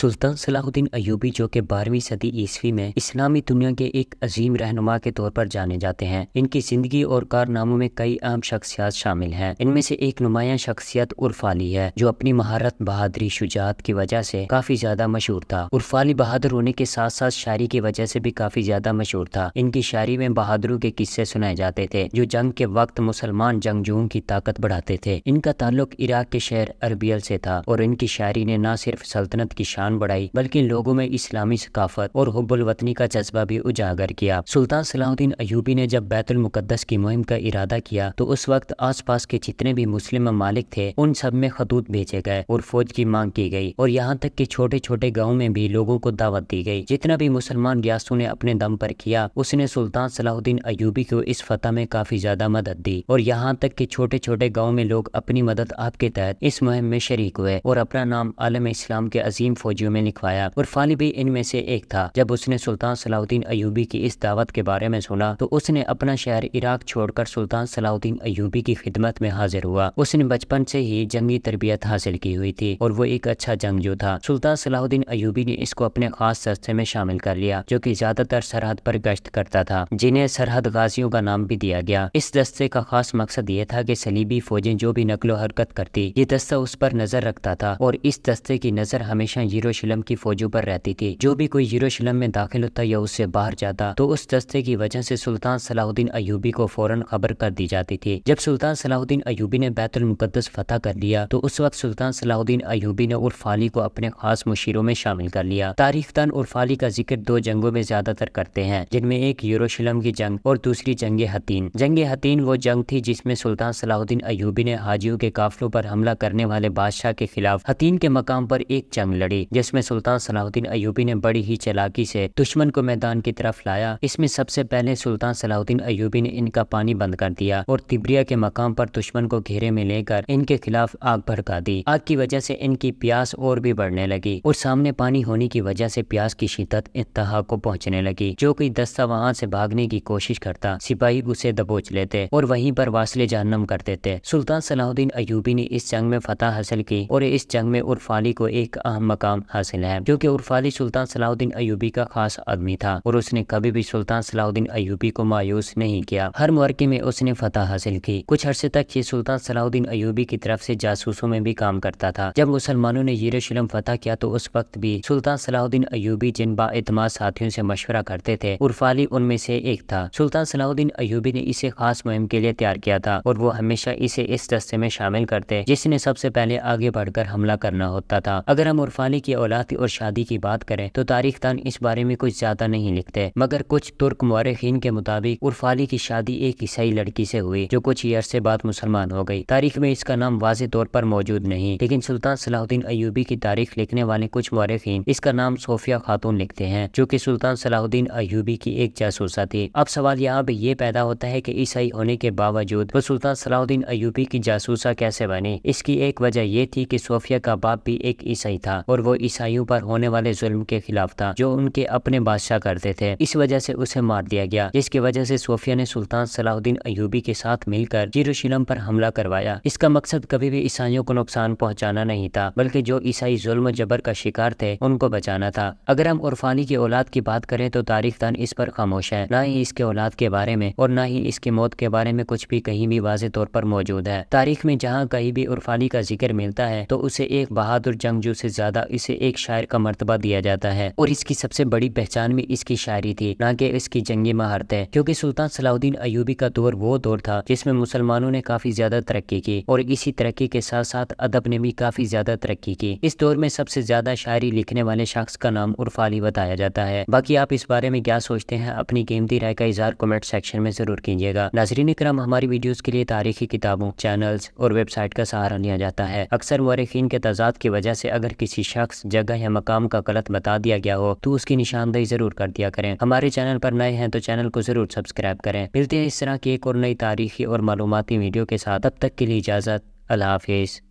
सुल्तान सलाहुद्दीन अयूबी जो कि बारहवीं सदी ईस्वी में इस्लामी दुनिया के एक अजीम रहनुमा के तौर पर जाने जाते हैं इनकी जिंदगी और कारनामों में कई अहम शख्सियात शामिल हैं इनमें से एक नुमाया शख्सियत उर्फाली है जो अपनी महारत बहादरी शुजात की वजह से काफी ज्यादा मशहूर था उर्फाली बहादुर होने के साथ साथ शायरी की वजह से भी काफी ज्यादा मशहूर था इनकी शायरी में बहादुरों के किस्से सुनाए जाते थे जो जंग के वक्त मुसलमान जंगजुओं की ताकत बढ़ाते थे इनका ताल्लुक इराक के शहर अरबियल से था और इनकी शायरी ने न सिर्फ सल्तनत की शान शान बढ़ाई बल्कि लोगों में इस्लामी सकाफत और हब्बुल वतनी का जज्बा भी उजागर किया सुल्तान सलाहुद्दीन अयूबी ने जब बैतुल मुकद्दस की मुहिम का इरादा किया तो उस वक्त आसपास के जितने भी मुस्लिम ममालिक थे उन सब में खतूत भेजे गए और फौज की मांग की गई और यहाँ तक कि छोटे छोटे गाँव में भी लोगों को दावत दी गई जितना भी मुसलमान रियासतों ने अपने दम पर किया उसने सुल्तान सलाहुद्दीन अयूबी को इस फतह में काफी ज्यादा मदद दी और यहाँ तक के छोटे छोटे गाँव में लोग अपनी मदद आपके तहत इस मुहिम में शरीक हुए और अपना नाम आलम इस्लाम के अजीम फौज वीडियो में लिखवाया उर्फानी भी इनमें से एक था जब उसने सुल्तान सलाउद्दीन अयूबी की इस दावत के बारे में सुना तो उसने अपना शहर इराक छोड़कर सुल्तान सलाउद्दीन अयूबी की खिदमत में हाजिर हुआ उसने बचपन से ही जंगी तरबियत हासिल की हुई थी और वो एक अच्छा जंगजू था सुल्तान सलाउद्दीन अयूबी ने इसको अपने खास दस्ते में शामिल कर लिया जो की ज्यादातर सरहद पर गश्त करता था जिन्हें सरहद गाजियों का नाम भी दिया गया इस दस्ते का खास मकसद ये था की सलीबी फौजें जो भी नकलो हरकत करती ये दस्ता उस पर नजर रखता था और इस दस्ते की नजर हमेशा ये हीरोशिलम की फौजों पर रहती थी जो भी कोई हीरोशिलम में दाखिल होता या उससे बाहर जाता तो उस दस्ते की वजह से सुल्तान सलाहुद्दीन अयूबी को फौरन खबर कर दी जाती थी जब सुल्तान सलाहुद्दीन अयूबी ने बैतुलमुकदस फतह कर लिया तो उस वक्त सुल्तान सलाहुद्दीन अयूबी ने उर्फाली को अपने खास मुशीरों में शामिल कर लिया दान उर्फाली का जिक्र दो जंगों में ज्यादातर करते हैं जिनमें एक यूरोशिलम की जंग और दूसरी जंग हतीन जंग हतीन वो जंग थी जिसमें सुल्तान सलाहुद्दीन अयूबी ने हाजियों के काफिलों पर हमला करने वाले बादशाह के खिलाफ हतीन के मकाम पर एक जंग लड़ी जिसमें सुल्तान सलाहुद्दीन अयूबी ने बड़ी ही चलाकी से दुश्मन को मैदान की तरफ लाया इसमें सबसे पहले सुल्तान सलाहुद्दीन अयूबी ने इनका पानी बंद कर दिया और तिबरिया के मकाम पर दुश्मन को घेरे में लेकर इनके खिलाफ आग भड़का दी आग की वजह से इनकी प्यास और भी बढ़ने लगी और सामने पानी होने की वजह से प्यास की शिदत इंतहा को पहुँचने लगी जो कोई दस्ता वहाँ से भागने की कोशिश करता सिपाही उसे दबोच लेते और वहीं पर वासले जहनम कर देते सुल्तान सलाहुद्दीन अयूबी ने इस जंग में फतह हासिल की और इस जंग में उर्फाली को एक अहम मकाम मकाम हासिल है जो की उर्फाली सुल्तान सलाउद्दीन अयूबी का खास आदमी था और उसने कभी भी सुल्तान सलाउद्दीन अयूबी को मायूस नहीं किया हर मौके में उसने फतह हासिल की कुछ अर्से तक ये सुल्तान सलाउद्दीन अयूबी की तरफ से जासूसों में भी काम करता था जब मुसलमानों ने यरूशलेम फतह किया तो उस वक्त भी सुल्तान सलाउद्दीन अयूबी जिन बातमाद साथियों से मशवरा करते थे उर्फाली उनमें से एक था सुल्तान सलाउद्दीन अयूबी ने इसे खास मुहिम के लिए तैयार किया था और वो हमेशा इसे इस दस्ते में शामिल करते जिसने सबसे पहले आगे बढ़कर हमला करना होता था अगर हम उर्फाली की की औलाद और शादी की बात करें तो तारीख तान इस बारे में कुछ ज्यादा नहीं लिखते मगर कुछ तुर्क मौरखीन के मुताबिक उर्फाली की शादी एक ईसाई लड़की से हुई जो कुछ ही अरसे बाद मुसलमान हो गई तारीख में इसका नाम वाजे तौर पर मौजूद नहीं लेकिन सुल्तान सलाहुद्दीन अयूबी की तारीख लिखने वाले कुछ मौरखीन इसका नाम सोफिया खातून लिखते हैं जो की सुल्तान सलाहुद्दीन अयूबी की एक जासूसा थी अब सवाल यहाँ पे ये पैदा होता है की ईसाई होने के बावजूद वो सुल्तान सलाहुद्दीन अयूबी की जासूसा कैसे बनी इसकी एक वजह यह थी की सोफिया का बाप भी एक ईसाई था और वो ईसाइयों पर होने वाले जुल्म के खिलाफ था जो उनके अपने बादशाह करते थे इस वजह से उसे मार दिया गया जिसकी वजह से सोफिया ने सुल्तान सलाहुद्दीन अयूबी के साथ मिलकर जीरोशीलम पर हमला करवाया इसका मकसद कभी भी ईसाइयों को नुकसान पहुँचाना नहीं था बल्कि जो ईसाई जुल्म जबर का शिकार थे उनको बचाना था अगर हम उर्फानी की औलाद की बात करें तो तारीख दान इस पर खामोश है न ही इसके औलाद के बारे में और न ही इसकी मौत के बारे में कुछ भी कहीं भी वाज तौर पर मौजूद है तारीख में जहाँ कहीं भी उर्फानी का जिक्र मिलता है तो उसे एक बहादुर जंगजू से ज्यादा इसे से एक शायर का मरतबा दिया जाता है और इसकी सबसे बड़ी पहचान भी इसकी शायरी थी न कि इसकी जंगी है क्यूँकी सुल्तान सलाउद्दीन अयूबी का दौर वो दौर था जिसमें मुसलमानों ने काफी ज्यादा तरक्की की और इसी तरक्की के साथ साथ अदब ने भी काफी ज्यादा तरक्की की इस दौर में सबसे ज्यादा शायरी लिखने वाले शख्स का नाम उर्फाली बताया जाता है बाकी आप इस बारे में क्या सोचते हैं अपनी कीमती राय का इजहार कमेंट सेक्शन में जरूर कीजिएगा नाजरीन क्रम हमारी वीडियोस के लिए तारीखी किताबों चैनल्स और वेबसाइट का सहारा लिया जाता है अक्सर मौरखीन के तजाद की वजह से अगर किसी शख्स जगह या मकाम का गलत बता दिया गया हो तो उसकी निशानदेही जरूर कर दिया करें हमारे चैनल पर नए हैं तो चैनल को जरूर सब्सक्राइब करें मिलते हैं इस तरह की एक और नई तारीखी और मालूमती वीडियो के साथ अब तक के लिए इजाज़त अल्लाह हाफिज़